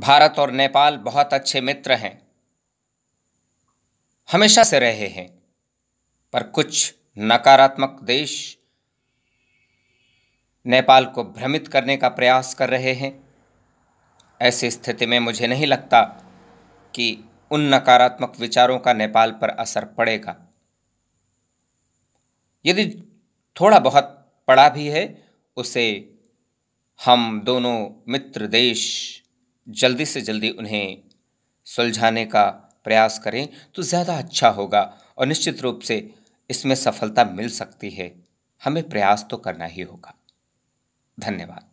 भारत और नेपाल बहुत अच्छे मित्र हैं हमेशा से रहे हैं पर कुछ नकारात्मक देश नेपाल को भ्रमित करने का प्रयास कर रहे हैं ऐसी स्थिति में मुझे नहीं लगता कि उन नकारात्मक विचारों का नेपाल पर असर पड़ेगा यदि थोड़ा बहुत पड़ा भी है उसे हम दोनों मित्र देश जल्दी से जल्दी उन्हें सुलझाने का प्रयास करें तो ज़्यादा अच्छा होगा और निश्चित रूप से इसमें सफलता मिल सकती है हमें प्रयास तो करना ही होगा धन्यवाद